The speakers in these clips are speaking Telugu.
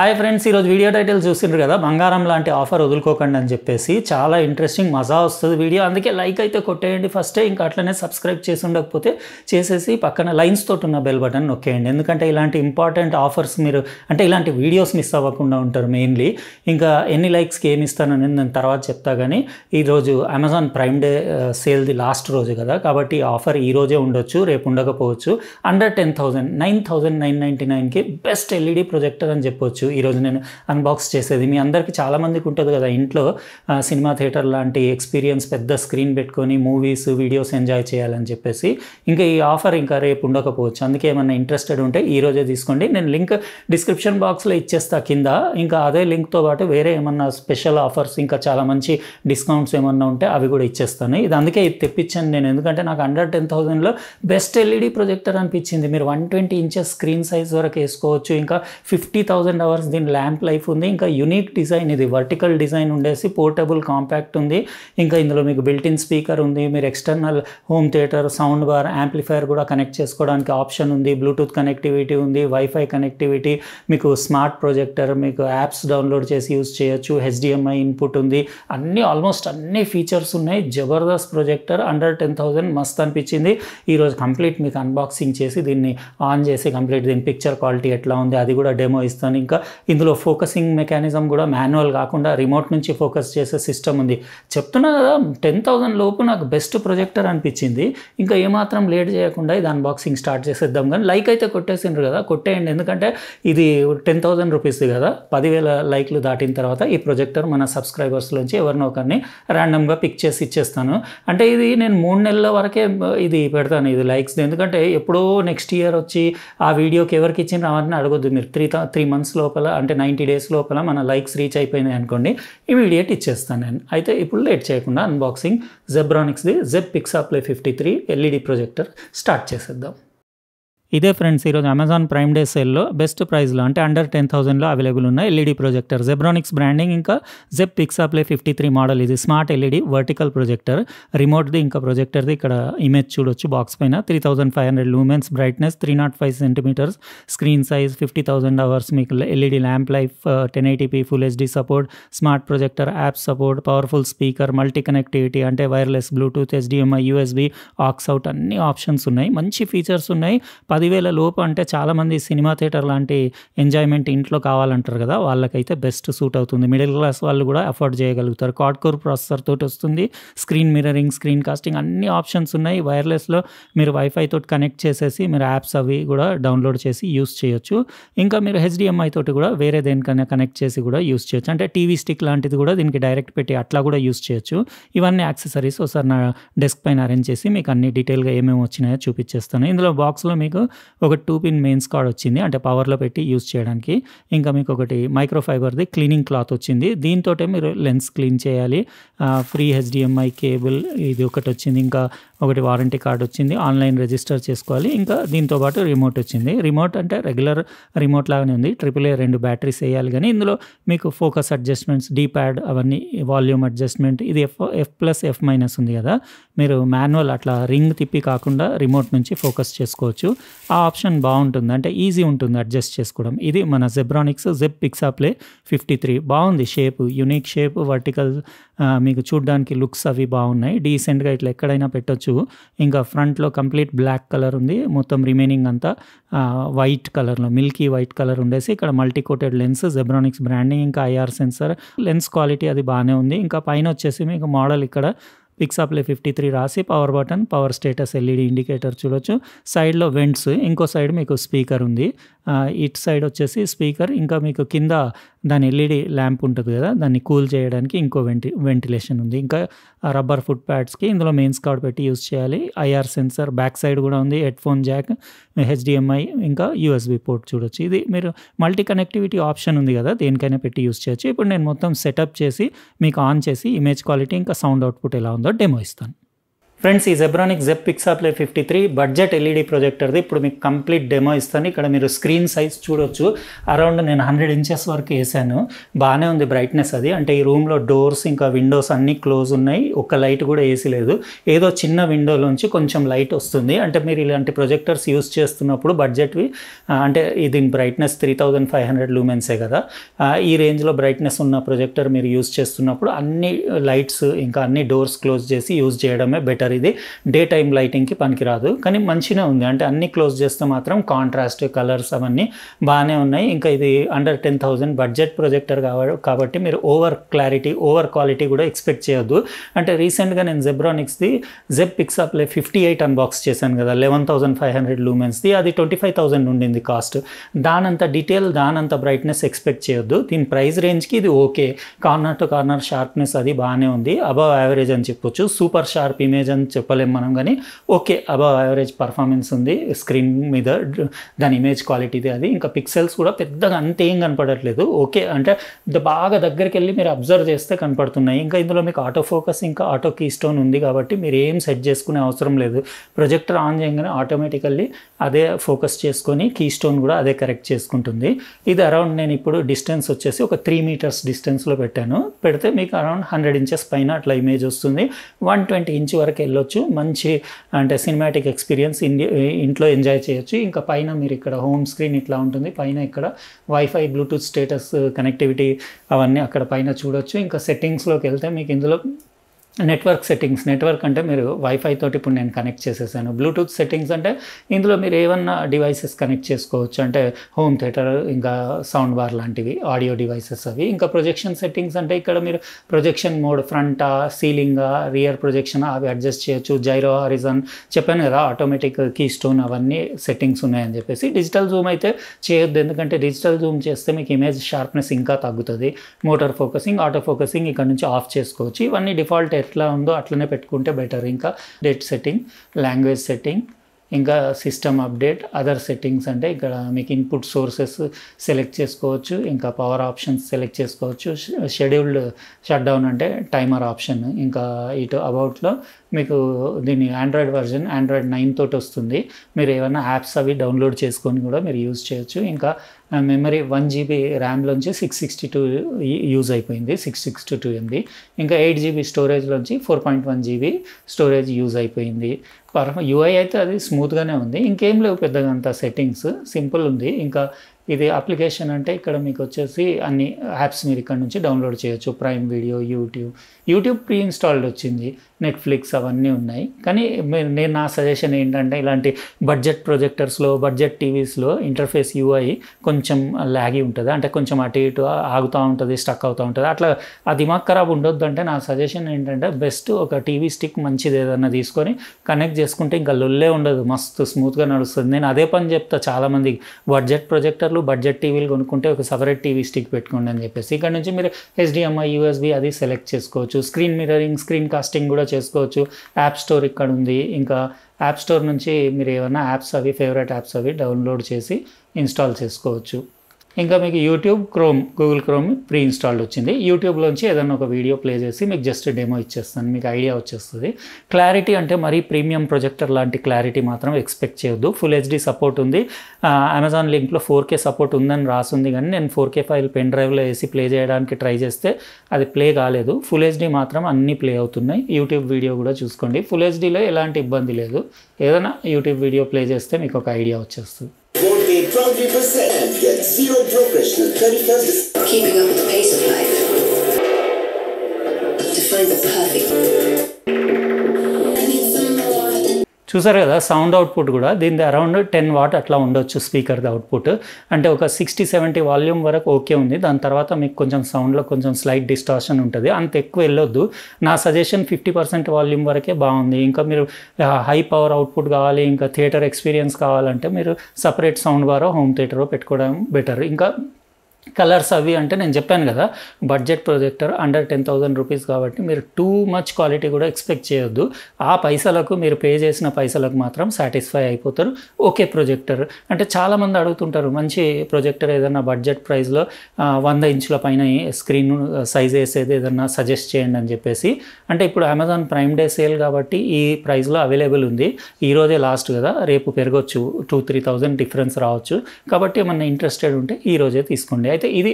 హాయ్ ఫ్రెండ్స్ ఈరోజు వీడియో టైటిల్ చూసినారు కదా బంగారం లాంటి ఆఫర్ వదులుకోకండి అని చెప్పేసి చాలా ఇంట్రెస్టింగ్ మజా వస్తుంది వీడియో అందుకే లైక్ అయితే కొట్టేయండి ఫస్టే ఇంకా అట్లనే సబ్స్క్రైబ్ చేసి ఉండకపోతే చేసేసి పక్కన లైన్స్ తోటి ఉన్న బెల్ బటన్ నొక్కేయండి ఎందుకంటే ఇలాంటి ఇంపార్టెంట్ ఆఫర్స్ మీరు అంటే ఇలాంటి వీడియోస్ మిస్ అవ్వకుండా ఉంటారు మెయిన్లీ ఇంకా ఎన్ని లైక్స్కి ఏమి ఇస్తానని నేను తర్వాత చెప్తా కానీ ఈరోజు అమెజాన్ ప్రైమ్ డే సేల్ది లాస్ట్ రోజు కదా కాబట్టి ఆఫర్ ఈ రోజే ఉండొచ్చు రేపు ఉండకపోవచ్చు under ten thousand nine thousand nine ninety నైన్కి బెస్ట్ ఎల్ఈడి ప్రొజెక్టర్ అని చెప్పొచ్చు ఈరోజు నేను అన్బాక్స్ చేసేది మీ అందరికీ చాలామందికి ఉంటుంది కదా ఇంట్లో సినిమా థియేటర్ లాంటి ఎక్స్పీరియన్స్ పెద్ద స్క్రీన్ పెట్టుకొని మూవీస్ వీడియోస్ ఎంజాయ్ చేయాలని చెప్పేసి ఇంకా ఈ ఆఫర్ ఇంకా రేపు ఉండకపోవచ్చు అందుకే ఏమన్నా ఇంట్రెస్టెడ్ ఉంటే ఈరోజే తీసుకోండి నేను లింక్ డిస్క్రిప్షన్ బాక్స్లో ఇచ్చేస్తా కింద ఇంకా అదే లింక్తో పాటు వేరే ఏమన్నా స్పెషల్ ఆఫర్స్ ఇంకా చాలా మంచి డిస్కౌంట్స్ ఏమన్నా ఉంటే అవి కూడా ఇచ్చేస్తాను ఇది అందుకే ఇది తెప్పించాను నేను ఎందుకంటే నాకు అండర్ టెన్ థౌసండ్లో బెస్ట్ ఎల్ఈడి ప్రొజెక్టర్ అనిపించింది మీరు one twenty inches screen size వరకు వేసుకోవచ్చు ఇంకా ఫిఫ్టీ థౌసండ్ అవర్స్ దీని ల్యాంప్ లైఫ్ ఉంది ఇంకా యునిక్ డిజైన్ ఇది వర్టికల్ డిజైన్ ఉండేసి పోర్టబుల్ కాంపాక్ట్ ఉంది ఇంకా ఇందులో మీకు బిల్టిన్ స్పీకర్ ఉంది మీరు external home theatre sound bar amplifier కూడా కనెక్ట్ చేసుకోవడానికి ఆప్షన్ ఉంది బ్లూటూత్ కనెక్టివిటీ ఉంది వైఫై కనెక్టివిటీ మీకు స్మార్ట్ ప్రొజెక్టర్ మీకు యాప్స్ డౌన్లోడ్ చేసి యూజ్ చేయొచ్చు హెచ్డిఎంఐ ఇన్పుట్ ఉంది అన్నీ ఆల్మోస్ట్ అన్ని ఫీచర్స్ ఉన్నాయి జబర్దస్త్ ప్రొజెక్టర్ అండర్ టెన్ థౌజండ్ మస్త్ అనిపించింది ఈరోజు కంప్లీట్ మీకు అన్బాక్సింగ్ చేసి దీన్ని ఆన్ చేసి కంప్లీట్ దీని పిక్చర్ క్వాలిటీ ఎట్లా ఉంది అది కూడా డెమో ఇస్తాను ఇంకా కూడా ఇందులో ఫోకసింగ్ మెకానిజం కూడా మాన్యువల్ కాకుండా రిమోట్ నుంచి ఫోకస్ చేసే సిస్టమ్ ఉంది చెప్తున్నా కదా టెన్ థౌసండ్ లోపు నాకు బెస్ట్ ప్రొజెక్టర్ అనిపించింది ఇంకా ఏమాత్రం లేట్ చేయకుండా ఇది అన్బాక్సింగ్ స్టార్ట్ చేసేద్దాం కానీ లైక్ అయితే కొట్టేసిండ్రు కదా కొట్టేయండి ఎందుకంటే ఇది టెన్ థౌసండ్ రూపీస్ది కదా పదివేల లైక్లు దాటిన తర్వాత ఈ ప్రొజెక్టర్ మన సబ్స్క్రైబర్స్ నుంచి ఎవరినో ఒకరిని ర్యాండమ్గా పిక్ చేసి ఇచ్చేస్తాను అంటే ఇది నేను మూడు నెలల వరకే ఇది పెడతాను ఇది లైక్స్ ఎందుకంటే ఎప్పుడో నెక్స్ట్ ఇయర్ వచ్చి ఆ వీడియోకి ఎవరికి ఇచ్చిన అవన్నీ అడగొద్దు మీరు త్రీ త్రీ మంత్స్లో లోపల అంటే నైంటీ డేస్ లోపల మన లైక్స్ రీచ్ అయిపోయినాయి అనుకోండి ఇమీడియట్ ఇచ్చేస్తాను నేను అయితే ఇప్పుడు లేట్ చేయకుండా అన్బాక్సింగ్ జెబ్రానిక్స్ది Zeb Pixaplay fifty three LED projector start చేసేద్దాం ఇదే ఫ్రెండ్స్ ఈరోజు అమెజాన్ ప్రైమ్ డే సేల్లో బెస్ట్ ప్రైస్లో అంటే అండర్ టెన్ థౌసండ్లో అవైలబుల్ ఉన్న ఎల్ఈడి ప్రొజెక్టర్ జెబ్రానిక్స్ బ్రాండింగ్ ఇంకా Zeb Pixaplay fifty three model ఇది స్మార్ట్ ఎల్ఈడి వర్టికల్ ప్రొజెక్టర్ రిమోట్ది ఇంకా ప్రొజెక్టర్ది ఇక్కడ ఇమేజ్ చూడొచ్చు బాక్స్ పైన three thousand five hundred lumens brightness three not five centimeters screen size fifty thousand hours మీకు LED lamp life ten eighty p full HD support smart projector app support powerful speaker multi connectivity అంటే wireless Bluetooth HDMI USB aux out అన్ని ఆప్షన్స్ ఉన్నాయి మంచి ఫీచర్స్ ఉన్నాయి పదివేల లోపు అంటే చాలామంది సినిమా థియేటర్ లాంటి ఎంజాయ్మెంట్ ఇంట్లో కావాలంటారు కదా వాళ్ళకైతే బెస్ట్ సూట్ అవుతుంది మిడిల్ క్లాస్ వాళ్ళు కూడా అఫోర్డ్ చేయగలుగుతారు కాడ్కోర్ ప్రాసెసర్ తోటి వస్తుంది స్క్రీన్ మిరరింగ్ స్క్రీన్ కాస్టింగ్ అన్ని ఆప్షన్స్ ఉన్నాయి వైర్లెస్లో మీరు వైఫై తోటి కనెక్ట్ చేసేసి మీరు యాప్స్ అవి కూడా డౌన్లోడ్ చేసి యూస్ చేయొచ్చు ఇంకా మీరు హెచ్డిఎంఐ తోటి కూడా వేరే దేనికైనా కనెక్ట్ చేసి కూడా యూస్ చేయొచ్చు అంటే టీవీ స్టిక్ లాంటిది కూడా దీనికి డైరెక్ట్ పెట్టి అట్లా కూడా యూస్ చేయొచ్చు ఇవన్నీ యాక్సెసరీస్ ఒకసారి నా డెస్క్ పైన అరేంజ్ చేసి మీకు అన్ని డీటెయిల్గా ఏమేమి వచ్చినాయో చూపించేస్తాను ఇందులో బాక్స్లో మీకు ఒక టూ పిన్ మెయిన్స్ కార్డ్ వచ్చింది అంటే పవర్లో పెట్టి యూస్ చేయడానికి ఇంకా మీకు ఒకటి మైక్రోఫైబర్ది క్లీనింగ్ క్లాత్ వచ్చింది దీంతో మీరు లెన్స్ క్లీన్ చేయాలి ఫ్రీ హెచ్డిఎంఐ కేబుల్ ఇది ఒకటి వచ్చింది ఇంకా ఒకటి వారంటీ కార్డ్ వచ్చింది ఆన్లైన్ రిజిస్టర్ చేసుకోవాలి ఇంకా దీంతోపాటు రిమోట్ వచ్చింది రిమోట్ అంటే రెగ్యులర్ రిమోట్ లాగానే ఉంది ట్రిపుల్ ఏ రెండు బ్యాటరీస్ వేయాలి కానీ ఇందులో మీకు ఫోకస్ అడ్జస్ట్మెంట్స్ డీ ప్యాడ్ అవన్నీ వాల్యూమ్ అడ్జస్ట్మెంట్ ఇది F F plus F minus ఉంది కదా మీరు మాన్యువల్ అట్లా రింగ్ తిప్పి కాకుండా రిమోట్ నుంచి ఫోకస్ చేసుకోవచ్చు ఆ ఆప్షన్ బాగుంటుంది అంటే ఈజీ ఉంటుంది అడ్జస్ట్ చేసుకోవడం ఇది మన Zebronics Zeb Pixaplay fifty three బాగుంది షేప్ యునిక్ షేప్ వర్టికల్ మీకు చూడడానికి లుక్స్ అవి బాగున్నాయి డీసెంట్గా ఇట్లా ఎక్కడైనా పెట్టొచ్చు చూడొచ్చు ఇంకా ఫ్రంట్లో కంప్లీట్ బ్లాక్ కలర్ ఉంది మొత్తం రిమైనింగ్ అంతా వైట్ కలర్లో మిల్కీ వైట్ కలర్ ఉండేసి ఇక్కడ multi coated lens Zebronics branding ఇంకా ఐఆర్ సెన్సర్ లెన్స్ క్వాలిటీ అది బాగానే ఉంది ఇంకా పైన వచ్చేసి మీకు మోడల్ ఇక్కడ పిక్సాప్లే ఫిఫ్టీ త్రీ రాసి power button power status LED indicator చూడొచ్చు సైడ్లో వెంట్స్ ఇంకో సైడ్ మీకు స్పీకర్ ఉంది ఇటు సైడ్ వచ్చేసి స్పీకర్ ఇంకా మీకు కింద దాని ఎల్ఈడి ల్యాంప్ e ఉంటుంది కదా దాన్ని కూల్ చేయడానికి ఇంకో వెంటి వెంటిలేషన్ ఉంది ఇంకా రబ్బర్ ఫుట్ ప్యాడ్స్కి ఇందులో మెయిన్స్ కార్డ్ పెట్టి యూజ్ చేయాలి ఐఆర్ సెన్సర్ బ్యాక్ సైడ్ కూడా ఉంది హెడ్ ఫోన్ జాక్ హెచ్డిఎంఐ ఇంకా యూఎస్బి పోర్ట్ చూడొచ్చు ఇది మీరు మల్టీ కనెక్టివిటీ ఆప్షన్ ఉంది కదా దేనికైనా పెట్టి యూజ్ చేయొచ్చు ఇప్పుడు నేను మొత్తం సెటప్ చేసి మీకు ఆన్ చేసి ఇమేజ్ క్వాలిటీ ఇంకా సౌండ్ అవుట్పుట్ ఎలా ఉందో డెమో ఇస్తాను ఫ్రెండ్స్ ఈ Zebronic Zeb Pixaplay fifty three budget LED ప్రొజెక్టర్ది ఇప్పుడు మీకు కంప్లీట్ డెమో ఇస్తాను ఇక్కడ మీరు స్క్రీన్ సైజ్ చూడొచ్చు అరౌండ్ నేను హండ్రెడ్ ఇంచెస్ వరకు వేసాను బాగానే ఉంది బ్రైట్నెస్ అది అంటే ఈ రూమ్లో డోర్స్ ఇంకా విండోస్ అన్నీ క్లోజ్ ఉన్నాయి ఒక లైట్ కూడా ఏసీ లేదు ఏదో చిన్న విండోలోంచి కొంచెం లైట్ వస్తుంది అంటే మీరు ఇలాంటి ప్రొజెక్టర్స్ యూస్ చేస్తున్నప్పుడు బడ్జెట్వి అంటే దీని brightness three thousand five hundred లూమెన్సే కదా ఈ రేంజ్లో బ్రైట్నెస్ ఉన్న ప్రొజెక్టర్ మీరు యూస్ చేస్తున్నప్పుడు అన్ని లైట్స్ ఇంకా అన్ని డోర్స్ క్లోజ్ చేసి యూజ్ చేయడమే బెటర్ ఫీచర్ ఇది డే టైం లైటింగ్కి పనికిరాదు కానీ మంచిగా ఉంది అంటే అన్ని క్లోజ్ చేస్తే మాత్రం కాంట్రాస్ట్ కలర్స్ అవన్నీ బాగానే ఉన్నాయి ఇంకా ఇది under ten thousand budget projector కాబట్టి మీరు ఓవర్ క్లారిటీ ఓవర్ క్వాలిటీ కూడా ఎక్స్పెక్ట్ చేయొద్దు అంటే రీసెంట్గా నేను జెబ్రానిక్స్ది Zeb Pixaplay fifty eight unbox చేశాను కదా లెవెన్ థౌసండ్ ఫైవ్ హండ్రెడ్ లూమెన్స్ది అది ట్వంటీ ఫైవ్ థౌసండ్ ఉండింది కాస్ట్ దానంత డీటెయిల్ దానంత బ్రైట్నెస్ ఎక్స్పెక్ట్ చేయొద్దు దీని ప్రైస్ రేంజ్కి ఇది okay corner to corner sharpness అది బాగానే ఉంది అబవ్ యావరేజ్ అని చెప్పొచ్చు సూపర్ షార్ప్ ఇమేజ్ అని అని చెప్పలేము మనం కానీ ఓకే అబవ్ యావరేజ్ పర్ఫార్మెన్స్ ఉంది స్క్రీన్ మీద దాని ఇమేజ్ క్వాలిటీది అది ఇంకా పిక్సెల్స్ కూడా పెద్దగా అంతేం కనపడట్లేదు ఓకే అంటే బాగా దగ్గరికి వెళ్ళి మీరు అబ్జర్వ్ చేస్తే కనపడుతున్నాయి ఇంకా ఇందులో మీకు ఆటో ఫోకస్ ఇంకా ఆటో కీ స్టోన్ ఉంది కాబట్టి మీరు ఏం సెట్ చేసుకునే అవసరం లేదు ప్రొజెక్టర్ ఆన్ చేయగానే ఆటోమేటికల్లీ అదే ఫోకస్ చేసుకొని కీ స్టోన్ కూడా అదే కరెక్ట్ చేసుకుంటుంది ఇది అరౌండ్ నేను ఇప్పుడు డిస్టెన్స్ వచ్చేసి ఒక త్రీ మీటర్స్ డిస్టెన్స్లో పెట్టాను పెడితే మీకు అరౌండ్ హండ్రెడ్ ఇంచెస్ పైన అట్లా ఇమేజ్ వస్తుంది వన్ ట్వంటీ ఇంచ్ వరకు వెళ్ళొచ్చు మంచి అంటే సినిమాటిక్ ఎక్స్పీరియన్స్ ఇంట్లో ఎంజాయ్ చేయొచ్చు ఇంకా పైన మీరు ఇక్కడ హోమ్ స్క్రీన్ ఇట్లా ఉంటుంది పైన ఇక్కడ వైఫై బ్లూటూత్ స్టేటస్ కనెక్టివిటీ అవన్నీ అక్కడ పైన చూడొచ్చు ఇంకా సెట్టింగ్స్లోకి వెళ్తే మీకు ఇందులో నెట్వర్క్ సెట్టింగ్స్ నెట్వర్క్ అంటే మీరు వైఫై తోటి ఇప్పుడు నేను కనెక్ట్ చేసేసాను బ్లూటూత్ సెట్టింగ్స్ అంటే ఇందులో మీరు ఏమన్నా డివైసెస్ కనెక్ట్ చేసుకోవచ్చు అంటే హోమ్ థియేటర్ ఇంకా సౌండ్ బార్ లాంటివి ఆడియో డివైసెస్ అవి ఇంకా ప్రొజెక్షన్ సెట్టింగ్స్ అంటే ఇక్కడ మీరు projection mode front ceiling rear projection అవి అడ్జస్ట్ చేయొచ్చు జైరో హారిజన్ చెప్పాను కదా ఆటోమేటిక్ కీ స్టోన్ అవన్నీ సెట్టింగ్స్ ఉన్నాయని చెప్పేసి డిజిటల్ జూమ్ అయితే చేయొద్దు ఎందుకంటే డిజిటల్ జూమ్ చేస్తే మీకు ఇమేజ్ షార్ప్నెస్ ఇంకా తగ్గుతుంది మోటార్ ఫోకసింగ్ ఆటో ఫోకసింగ్ ఇక్కడ నుంచి ఆఫ్ చేసుకోవచ్చు ఇవన్నీ డిఫాల్ట్ ఎట్లా ఉందో అట్లనే పెట్టుకుంటే బెటర్ ఇంకా డేట్ సెట్టింగ్ లాంగ్వేజ్ సెట్టింగ్ ఇంకా సిస్టమ్ అప్డేట్ అదర్ సెట్టింగ్స్ అంటే ఇక్కడ మీకు ఇన్పుట్ సోర్సెస్ సెలెక్ట్ చేసుకోవచ్చు ఇంకా పవర్ ఆప్షన్స్ సెలెక్ట్ చేసుకోవచ్చు షెడ్యూల్డ్ షట్ డౌన్ అంటే టైమర్ ఆప్షన్ ఇంకా ఇటు అబౌట్లో మీకు దీని ఆండ్రాయిడ్ వర్జన్ ఆండ్రాయిడ్ నైన్ తోటి వస్తుంది మీరు ఏమైనా యాప్స్ అవి డౌన్లోడ్ చేసుకొని కూడా మీరు యూజ్ చేయొచ్చు ఇంకా మెమరీ వన్ జీబీ ర్యామ్లోంచి సిక్స్ సిక్స్టీ టూ యూజ్ అయిపోయింది సిక్స్ సిక్స్టీ టూ ఎంబీ ఇంకా ఎయిట్ జీబీ స్టోరేజ్లోంచి four point one GB storage use అయిపోయింది పర్ఫ యూఐ అయితే అది స్మూత్గానే ఉంది ఇంకేం లేవు పెద్దగా అంత సెట్టింగ్స్ సింపుల్ ఉంది ఇంకా ఇది అప్లికేషన్ అంటే ఇక్కడ మీకు వచ్చేసి అన్ని యాప్స్ మీరు ఇక్కడ నుంచి డౌన్లోడ్ చేయొచ్చు Prime Video YouTube YouTube pre installed వచ్చింది నెట్ఫ్లిక్స్ అవన్నీ ఉన్నాయి కానీ నేను నా సజెషన్ ఏంటంటే ఇలాంటి బడ్జెట్ ప్రొజెక్టర్స్లో బడ్జెట్ టీవీస్లో ఇంటర్ఫేస్ యూఐ కొంచెం లాగి ఉంటుంది అంటే కొంచెం అటు ఇటు ఆగుతూ ఉంటుంది స్టక్ అవుతూ ఉంటుంది అట్లా ఆ దిమాగ్ ఖరాబ్ ఉండొద్దు అంటే నా సజెషన్ ఏంటంటే బెస్ట్ ఒక టీవీ స్టిక్ మంచిది ఏదన్నా తీసుకొని కనెక్ట్ చేసుకుంటే ఇంకా లొల్లే ఉండదు మస్తు స్మూత్గా నడుస్తుంది నేను అదే పని చెప్తా చాలామంది బడ్జెట్ ప్రొజెక్టర్లు బదులు బడ్జెట్ టీవీలు కొనుక్కుంటే ఒక సపరేట్ టీవీ స్టిక్ పెట్టుకోండి అని చెప్పేసి ఇక్కడ నుంచి మీరు హెచ్డిఎంఐ యూఎస్బి అది సెలెక్ట్ చేసుకోవచ్చు స్క్రీన్ మిరరింగ్ స్క్రీన్ కాస్టింగ్ కూడా చేసుకోవచ్చు యాప్ స్టోర్ ఇక్కడ ఉంది ఇంకా యాప్ స్టోర్ నుంచి మీరు ఏమైనా యాప్స్ అవి ఫేవరెట్ యాప్స్ అవి డౌన్లోడ్ చేసి ఇన్స్టాల్ చేసుకోవచ్చు ఇంకా మీకు YouTube Chrome Google Chrome pre installed వచ్చింది యూట్యూబ్లోంచి ఏదైనా ఒక వీడియో ప్లే చేసి మీకు జస్ట్ డెమో ఇచ్చేస్తాను మీకు ఐడియా వచ్చేస్తుంది క్లారిటీ అంటే మరీ ప్రీమియం ప్రొజెక్టర్ లాంటి క్లారిటీ మాత్రం ఎక్స్పెక్ట్ చేయొద్దు ఫుల్ హెచ్డీ సపోర్ట్ ఉంది అమెజాన్ లింక్లో ఫోర్ కే సపోర్ట్ ఉందని రాసింది కానీ నేను ఫోర్ కే ఫైల్ పెన్ డ్రైవ్లో వేసి ప్లే చేయడానికి ట్రై చేస్తే అది ప్లే కాలేదు ఫుల్ హెచ్డీ మాత్రం అన్నీ ప్లే అవుతున్నాయి యూట్యూబ్ వీడియో కూడా చూసుకోండి ఫుల్ హెచ్డీలో ఎలాంటి ఇబ్బంది లేదు ఏదైనా యూట్యూబ్ వీడియో ప్లే చేస్తే మీకు ఒక ఐడియా వచ్చేస్తుంది save 23%, get zero brokerage The 31st. Keeping up with the pace of life. To find the perfect. చూసారు కదా సౌండ్ అవుట్పుట్ కూడా దీనిది అరౌండ్ టెన్ వాట్ అట్లా ఉండొచ్చు స్పీకర్ది అవుట్పుట్ అంటే ఒక సిక్స్టీ సెవెంటీ వాల్యూమ్ వరకు ఓకే ఉంది దాని తర్వాత మీకు కొంచెం సౌండ్లో కొంచెం స్లైట్ డిస్టార్షన్ ఉంటుంది అంత ఎక్కువ వెళ్ళొద్దు నా సజెషన్ ఫిఫ్టీ పర్సెంట్ వాల్యూమ్ వరకే బాగుంది ఇంకా మీరు హై పవర్ అవుట్పుట్ కావాలి ఇంకా థియేటర్ ఎక్స్పీరియన్స్ కావాలంటే మీరు సపరేట్ సౌండ్ బారో హోమ్ థియేటరో పెట్టుకోవడం బెటర్ ఇంకా కలర్స్ అవి అంటే నేను చెప్పాను కదా budget projector under ten thousand rupees కాబట్టి మీరు టూ మచ్ క్వాలిటీ కూడా ఎక్స్పెక్ట్ చేయొద్దు ఆ పైసలకు మీరు పే చేసిన పైసలకు మాత్రం సాటిస్ఫై అయిపోతారు ఓకే ప్రొజెక్టర్ అంటే చాలామంది అడుగుతుంటారు మంచి ప్రొజెక్టర్ ఏదైనా బడ్జెట్ ప్రైస్లో వంద ఇంచుల పైన స్క్రీన్ సైజ్ వేసేది ఏదైనా సజెస్ట్ చేయండి అని చెప్పేసి అంటే ఇప్పుడు అమెజాన్ ప్రైమ్ డే సేల్ కాబట్టి ఈ ప్రైస్లో అవైలబుల్ ఉంది ఈరోజే లాస్ట్ కదా రేపు పెరగచ్చు టూ త్రీ థౌజండ్ డిఫరెన్స్ రావచ్చు కాబట్టి ఏమన్నా ఇంట్రెస్టెడ్ ఉంటే ఈరోజే తీసుకోండి అయితే ఇది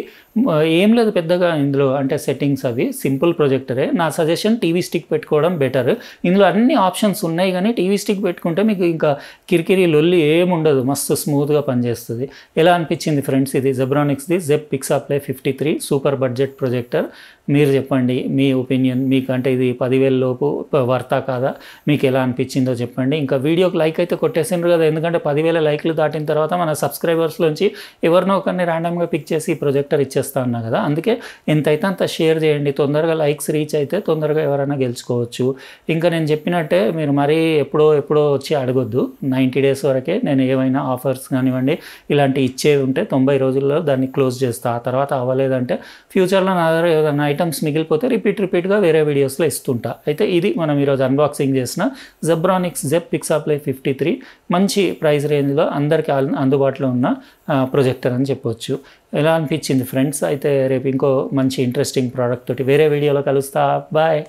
ఏం లేదు పెద్దగా ఇందులో అంటే సెట్టింగ్స్ అవి సింపుల్ ప్రొజెక్టరే నా సజెషన్ టీవీ స్టిక్ పెట్టుకోవడం బెటర్ ఇందులో అన్ని ఆప్షన్స్ ఉన్నాయి కానీ టీవీ స్టిక్ పెట్టుకుంటే మీకు ఇంకా కిరికిరి లొల్లి ఏముండదు మస్తు స్మూత్గా పనిచేస్తుంది ఎలా అనిపించింది ఫ్రెండ్స్ ఇది జెబ్రానిక్స్ది Zeb Pixaplay fifty three super budget projector మీరు చెప్పండి మీ ఒపీనియన్ మీకంటే ఇది పదివేల లోపు వర్త కాదా మీకు ఎలా అనిపించిందో చెప్పండి ఇంకా వీడియోకి లైక్ అయితే కొట్టేసిండ్రు కదా ఎందుకంటే పదివేల లైక్లు దాటిన తర్వాత మన సబ్స్క్రైబర్స్ నుంచి ఎవరినో ఒకరిని ర్యాండమ్గా పిక్ చేసి ఈ ప్రొజెక్టర్ ఇచ్చేస్తా ఉన్నా కదా అందుకే ఎంతైతే అంత షేర్ చేయండి తొందరగా లైక్స్ రీచ్ అయితే తొందరగా ఎవరైనా గెలుచుకోవచ్చు ఇంకా నేను చెప్పినట్టే మీరు మరీ ఎప్పుడో ఎప్పుడో వచ్చి అడగొద్దు నైంటీ డేస్ వరకే నేను ఏమైనా ఆఫర్స్ కానివ్వండి ఇలాంటి ఇచ్చేవి ఉంటే తొంభై రోజుల్లో దాన్ని క్లోజ్ చేస్తా ఆ తర్వాత అవ్వలేదంటే ఫ్యూచర్లో నా దగ్గర ఏదైనా ఐటమ్స్ మిగిలిపోతే రిపీట్ రిపీట్గా వేరే వీడియోస్లో ఇస్తుంటా అయితే ఇది మనం ఈరోజు అన్బాక్సింగ్ చేసిన Zebronics Zeb Pixaplay fifty three మంచి ప్రైస్ రేంజ్లో అందరికీ అందుబాటులో ఉన్న ప్రొజెక్టర్ అని చెప్పొచ్చు ఎలా అనిపించింది ఫ్రెండ్స్ అయితే రేపు ఇంకో మంచి ఇంట్రెస్టింగ్ ప్రోడక్ట్ తోటి వేరే వీడియోలో కలుస్తా బాయ్